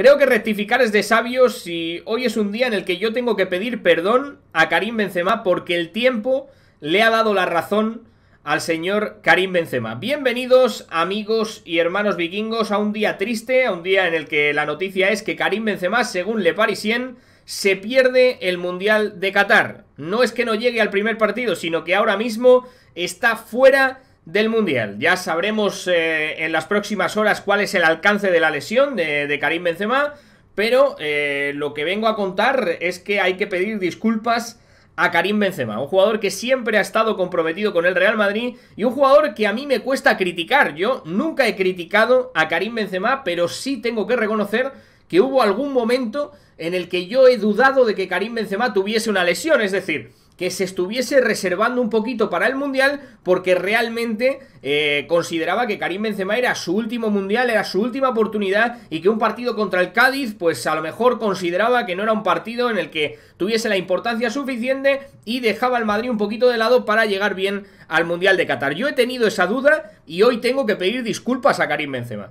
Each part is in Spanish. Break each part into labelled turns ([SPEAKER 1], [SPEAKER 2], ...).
[SPEAKER 1] Creo que rectificar es de sabios y hoy es un día en el que yo tengo que pedir perdón a Karim Benzema porque el tiempo le ha dado la razón al señor Karim Benzema. Bienvenidos amigos y hermanos vikingos a un día triste, a un día en el que la noticia es que Karim Benzema, según Le Parisien, se pierde el Mundial de Qatar. No es que no llegue al primer partido, sino que ahora mismo está fuera del Mundial. Ya sabremos eh, en las próximas horas cuál es el alcance de la lesión de, Karim Benzema, pero eh, lo que vengo a contar es que hay que pedir disculpas a Karim Benzema, un jugador que siempre ha estado comprometido con el Real Madrid y un jugador que a mí me cuesta criticar. Yo nunca he criticado a Karim Benzema, pero sí tengo que reconocer que hubo algún momento en el que yo he dudado de que Karim Benzema tuviese una lesión, es decir, que se estuviese reservando un poquito para el Mundial porque realmente eh, consideraba que Karim Benzema era su último Mundial, era su última oportunidad y que un partido contra el Cádiz pues a lo mejor consideraba que no era un partido en el que tuviese la importancia suficiente y dejaba al Madrid un poquito de lado para llegar bien al Mundial de Qatar. Yo he tenido esa duda y hoy tengo que pedir disculpas a Karim Benzema.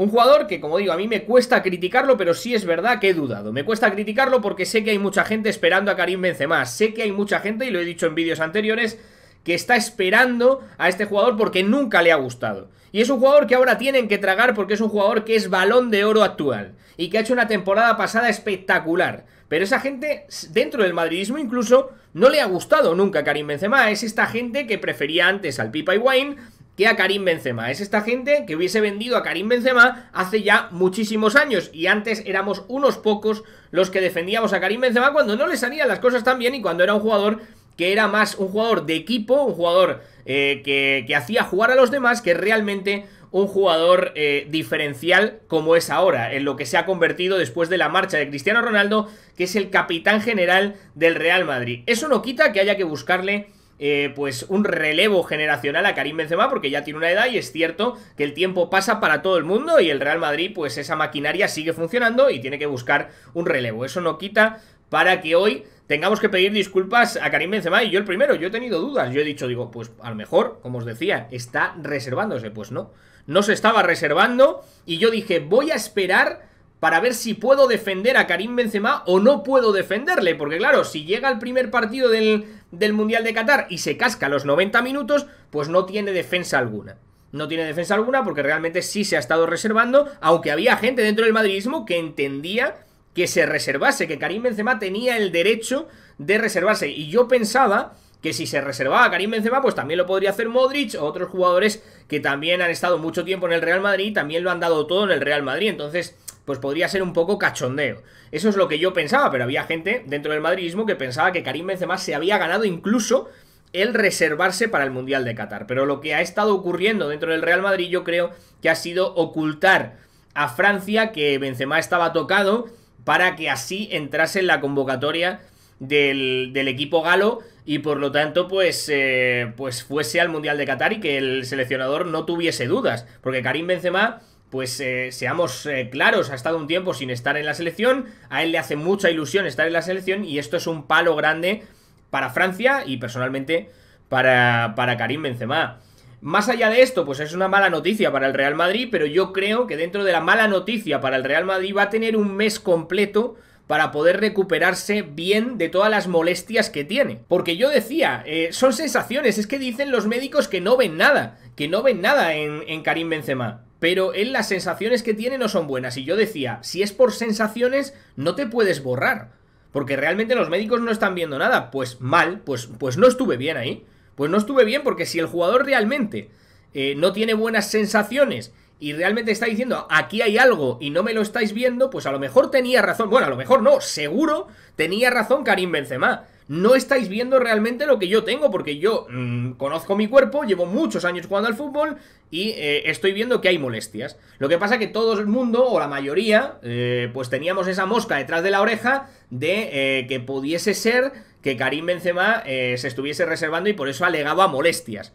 [SPEAKER 1] Un jugador que, como digo, a mí me cuesta criticarlo, pero sí es verdad que he dudado. Me cuesta criticarlo porque sé que hay mucha gente esperando a Karim Benzema. Sé que hay mucha gente, y lo he dicho en vídeos anteriores, que está esperando a este jugador porque nunca le ha gustado. Y es un jugador que ahora tienen que tragar porque es un jugador que es balón de oro actual y que ha hecho una temporada pasada espectacular. Pero esa gente, dentro del madridismo incluso, no le ha gustado nunca Karim Benzema. Es esta gente que prefería antes al Pipa y Wayne que a Karim Benzema. Es esta gente que hubiese vendido a Karim Benzema hace ya muchísimos años y antes éramos unos pocos los que defendíamos a Karim Benzema cuando no le salían las cosas tan bien y cuando era un jugador que era más un jugador de equipo, un jugador eh, que, hacía jugar a los demás que realmente un jugador eh, diferencial como es ahora, en lo que se ha convertido después de la marcha de Cristiano Ronaldo, que es el capitán general del Real Madrid. Eso no quita que haya que buscarle eh, pues un relevo generacional a Karim Benzema porque ya tiene una edad y es cierto que el tiempo pasa para todo el mundo y el Real Madrid pues esa maquinaria sigue funcionando y tiene que buscar un relevo. Eso no quita para que hoy tengamos que pedir disculpas a Karim Benzema y yo el primero, yo he tenido dudas, yo he dicho, digo, pues a lo mejor, como os decía, está reservándose, pues no, no se estaba reservando y yo dije, voy a esperar para ver si puedo defender a Karim Benzema o no puedo defenderle, porque claro, si llega el primer partido del del Mundial de Qatar y se casca los 90 minutos, pues no tiene defensa alguna. No tiene defensa alguna porque realmente sí se ha estado reservando, aunque había gente dentro del madridismo que entendía que se reservase, que Karim Benzema tenía el derecho de reservarse. Y yo pensaba que si se reservaba Karim Benzema, pues también lo podría hacer Modric o otros jugadores que también han estado mucho tiempo en el Real Madrid, también lo han dado todo en el Real Madrid. Entonces, pues podría ser un poco cachondeo. Eso es lo que yo pensaba, pero había gente dentro del madridismo que pensaba que Karim Benzema se había ganado incluso el reservarse para el Mundial de Qatar. Pero lo que ha estado ocurriendo dentro del Real Madrid yo creo que ha sido ocultar a Francia que Benzema estaba tocado para que así entrase en la convocatoria del, equipo galo y por lo tanto pues, eh, pues fuese al Mundial de Qatar y que el seleccionador no tuviese dudas. Porque Karim Benzema pues eh, seamos eh, claros, ha estado un tiempo sin estar en la selección, a él le hace mucha ilusión estar en la selección y esto es un palo grande para Francia y personalmente para, para Karim Benzema. Más allá de esto, pues es una mala noticia para el Real Madrid, pero yo creo que dentro de la mala noticia para el Real Madrid va a tener un mes completo para poder recuperarse bien de todas las molestias que tiene. Porque yo decía, eh, son sensaciones, es que dicen los médicos que no ven nada, que no ven nada en, en Karim Benzema pero él las sensaciones que tiene no son buenas. Y yo decía, si es por sensaciones, no te puedes borrar. Porque realmente los médicos no están viendo nada. Pues mal, pues, pues no estuve bien ahí. Pues no estuve bien porque si el jugador realmente eh, no tiene buenas sensaciones y realmente está diciendo aquí hay algo y no me lo estáis viendo, pues a lo mejor tenía razón. Bueno, a lo mejor no, seguro tenía razón Karim Benzema no estáis viendo realmente lo que yo tengo, porque yo mm, conozco mi cuerpo, llevo muchos años jugando al fútbol y eh, estoy viendo que hay molestias. Lo que pasa que todo el mundo, o la mayoría, eh, pues teníamos esa mosca detrás de la oreja de eh, que pudiese ser que Karim Benzema se estuviese reservando y por eso alegaba molestias.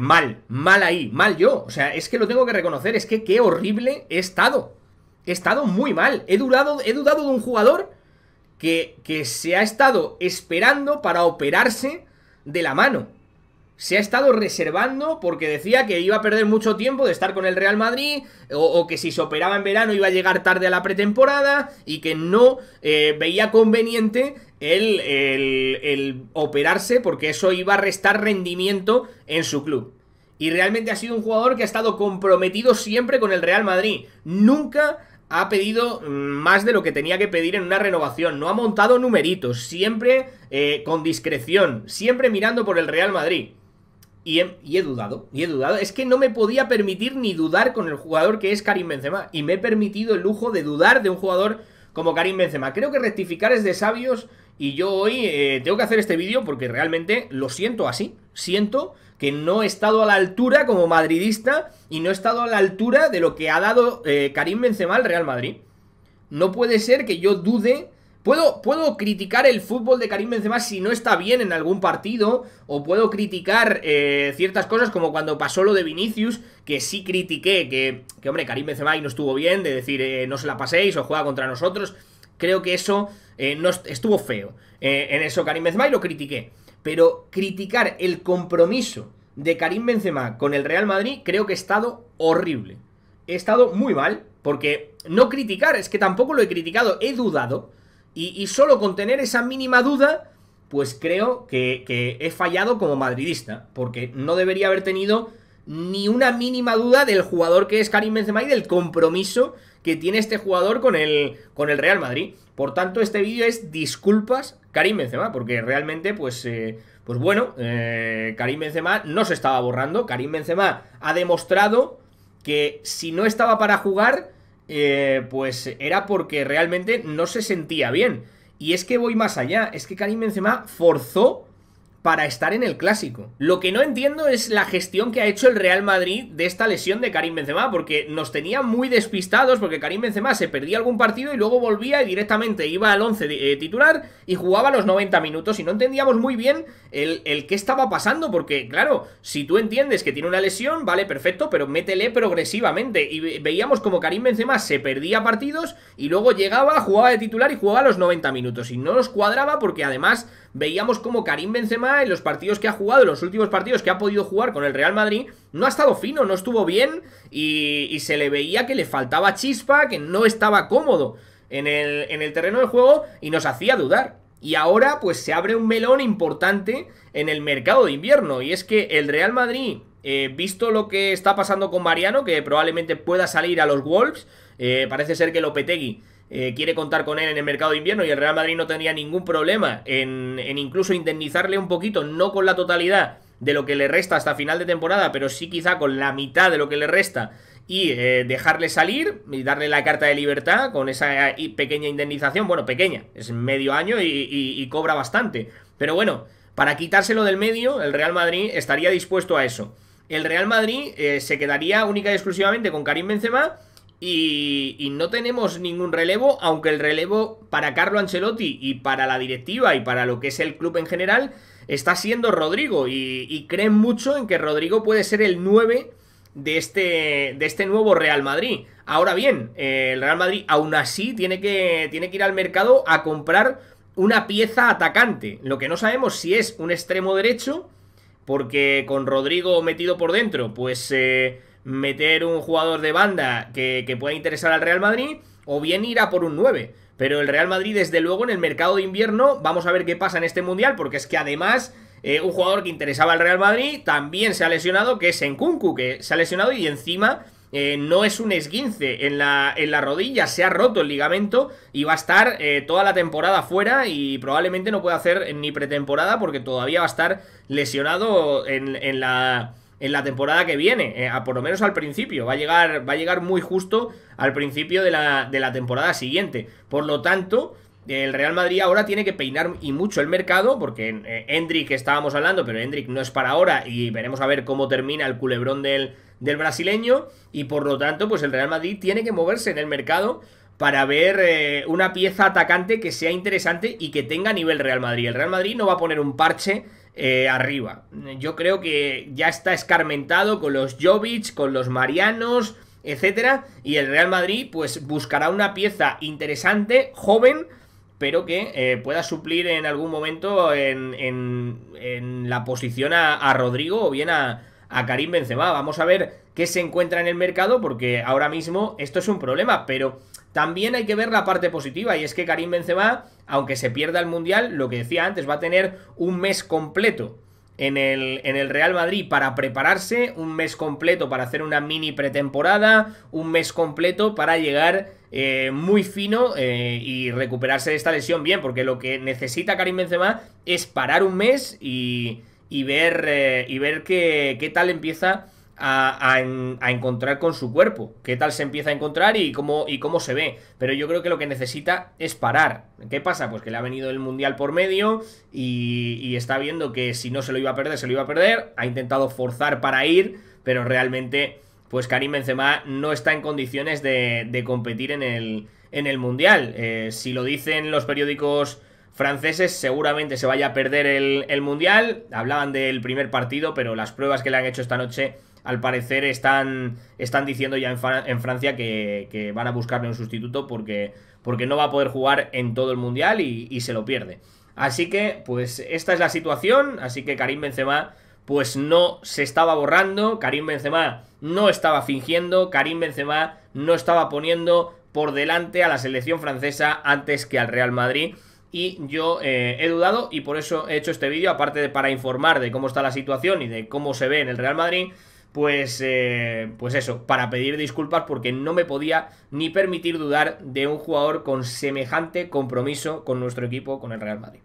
[SPEAKER 1] mal, mal ahí, mal yo. O sea, es que lo tengo que reconocer, es que qué horrible he estado. He estado muy mal. He, durado, he dudado de un jugador que, se ha estado esperando para operarse de la mano. Se ha estado reservando porque decía que iba a perder mucho tiempo de estar con el Real Madrid o, que si se operaba en verano iba a llegar tarde a la pretemporada y que no eh, veía conveniente el, el operarse porque eso iba a restar rendimiento en su club. Y realmente ha sido un jugador que ha estado comprometido siempre con el Real Madrid. Nunca ha pedido más de lo que tenía que pedir en una renovación. No ha montado numeritos, siempre eh, con discreción, siempre mirando por el Real Madrid. Y he, dudado, y he dudado. Es que no me podía permitir ni dudar con el jugador que es Karim Benzema. Y me he permitido el lujo de dudar de un jugador como Karim Benzema. Creo que rectificar es de sabios y yo hoy eh, tengo que hacer este vídeo porque realmente lo siento así. Siento que no he estado a la altura como madridista y no he estado a la altura de lo que ha dado eh, Karim Benzema al Real Madrid. No puede ser que yo dude... Puedo, puedo criticar el fútbol de Karim Benzema si no está bien en algún partido, o puedo criticar eh, ciertas cosas como cuando pasó lo de Vinicius, que sí critiqué, que, que hombre, Karim Benzema ahí no estuvo bien, de decir eh, no se la paséis o juega contra nosotros. Creo que eso no estuvo feo en eso Karim Benzema lo critiqué pero criticar el compromiso de Karim Benzema con el Real Madrid creo que he estado horrible. He estado muy mal, porque no criticar, es que tampoco lo he criticado, he dudado, y, solo con tener esa mínima duda, pues creo que, que he fallado como madridista, porque no debería haber tenido ni una mínima duda del jugador que es Karim Benzema y del compromiso que tiene este jugador con el, con el Real Madrid. Por tanto, este vídeo es disculpas Karim Benzema, porque realmente, pues, eh, pues bueno, eh, Karim Benzema no se estaba borrando. Karim Benzema ha demostrado que si no estaba para jugar, eh, pues era porque realmente no se sentía bien. Y es que voy más allá, es que Karim Benzema forzó para estar en el clásico. Lo que no entiendo es la gestión que ha hecho el Real Madrid de esta lesión de Karim Benzema, porque nos tenía muy despistados, porque Karim Benzema se perdía algún partido y luego volvía y directamente iba al 11 eh, titular y jugaba los 90 minutos y no entendíamos muy bien el, el qué estaba pasando, porque claro, si tú entiendes que tiene una lesión, vale, perfecto, pero métele progresivamente. Y veíamos como Karim Benzema se perdía partidos y luego llegaba, jugaba de titular y jugaba los 90 minutos y no nos cuadraba porque además veíamos como Karim Benzema en los partidos que ha jugado, en los últimos partidos que ha podido jugar con el Real Madrid, no ha estado fino, no estuvo bien y, se le veía que le faltaba chispa, que no estaba cómodo en el, en el terreno de juego y nos hacía dudar. Y ahora pues se abre un melón importante en el mercado de invierno y es que el Real Madrid, eh, visto lo que está pasando con Mariano, que probablemente pueda salir a los Wolves, eh, parece ser que Lopetegui eh, quiere contar con él en el mercado de invierno y el Real Madrid no tendría ningún problema en, incluso indemnizarle un poquito, no con la totalidad de lo que le resta hasta final de temporada, pero sí quizá con la mitad de lo que le resta y eh, dejarle salir y darle la carta de libertad con esa eh, pequeña indemnización, bueno, pequeña, es medio año y, cobra bastante, pero bueno, para quitárselo del medio, el Real Madrid estaría dispuesto a eso. El Real Madrid se quedaría única y exclusivamente con Karim Benzema y, no tenemos ningún relevo, aunque el relevo para Carlo Ancelotti y para la directiva y para lo que es el club en general está siendo Rodrigo. Y, creen mucho en que Rodrigo puede ser el 9 de este, de este nuevo Real Madrid. Ahora bien, eh, el Real Madrid aún así tiene que, tiene que ir al mercado a comprar una pieza atacante. Lo que no sabemos si es un extremo derecho, porque con Rodrigo metido por dentro, pues... Eh, meter un jugador de banda que, pueda interesar al Real Madrid, o bien ir a por un 9. Pero el Real Madrid, desde luego, en el mercado de invierno, vamos a ver qué pasa en este Mundial, porque es que además... Eh, un jugador que interesaba al Real Madrid también se ha lesionado, que es Enkunku, que se ha lesionado y encima eh, no es un esguince en la, en rodilla, se ha roto el ligamento y va a estar eh, toda la temporada fuera y probablemente no pueda hacer ni pretemporada porque todavía va a estar lesionado en, en la en la temporada que viene, eh, a, por lo menos al principio, va a llegar, va a llegar muy justo al principio de la, temporada siguiente. Por lo tanto, el Real Madrid ahora tiene que peinar y mucho el mercado, porque eh, Hendrik estábamos hablando, pero Hendrik no es para ahora y veremos a ver cómo termina el culebrón del, del brasileño y por lo tanto pues el Real Madrid tiene que moverse en el mercado para ver eh, una pieza atacante que sea interesante y que tenga nivel Real Madrid. El Real Madrid no va a poner un parche eh, arriba. Yo creo que ya está escarmentado con los Jovic, con los Marianos, etcétera. Y el Real Madrid, pues, buscará una pieza interesante, joven, pero que eh, pueda suplir en algún momento en, la posición a, Rodrigo o bien a, a Karim Benzema. Vamos a ver qué se encuentra en el mercado, porque ahora mismo esto es un problema, pero también hay que ver la parte positiva y es que Karim Benzema, aunque se pierda el Mundial, lo que decía antes, va a tener un mes completo en el, en el, Real Madrid para prepararse, un mes completo para hacer una mini pretemporada, un mes completo para llegar eh, muy fino eh, y recuperarse de esta lesión bien, porque lo que necesita Karim Benzema es parar un mes y, y ver, eh, y ver qué, qué tal empieza a, encontrar con su cuerpo, qué tal se empieza a encontrar y cómo, y cómo se ve. Pero yo creo que lo que necesita es parar. ¿Qué pasa? Pues que le ha venido el Mundial por medio y, está viendo que si no se lo iba a perder, se lo iba a perder. Ha intentado forzar para ir, pero realmente pues Karim Benzema no está en condiciones de, competir en el, en el Mundial. Eh, si lo dicen los periódicos franceses. Seguramente se vaya a perder el, Mundial. Hablaban del primer partido, pero las pruebas que le han hecho esta noche al parecer están, están diciendo ya en, Francia que, van a buscarle un sustituto porque, porque, no va a poder jugar en todo el Mundial y, y, se lo pierde. Así que, pues esta es la situación, así que Karim Benzema pues no se estaba borrando, Karim Benzema no estaba fingiendo, Karim Benzema no estaba poniendo por delante a la selección francesa antes que al Real Madrid y yo eh, he dudado y por eso he hecho este vídeo, aparte de para informar de cómo está la situación y de cómo se ve en el Real Madrid, pues, eh, pues eso, para pedir disculpas porque no me podía ni permitir dudar de un jugador con semejante compromiso con nuestro equipo, con el Real Madrid.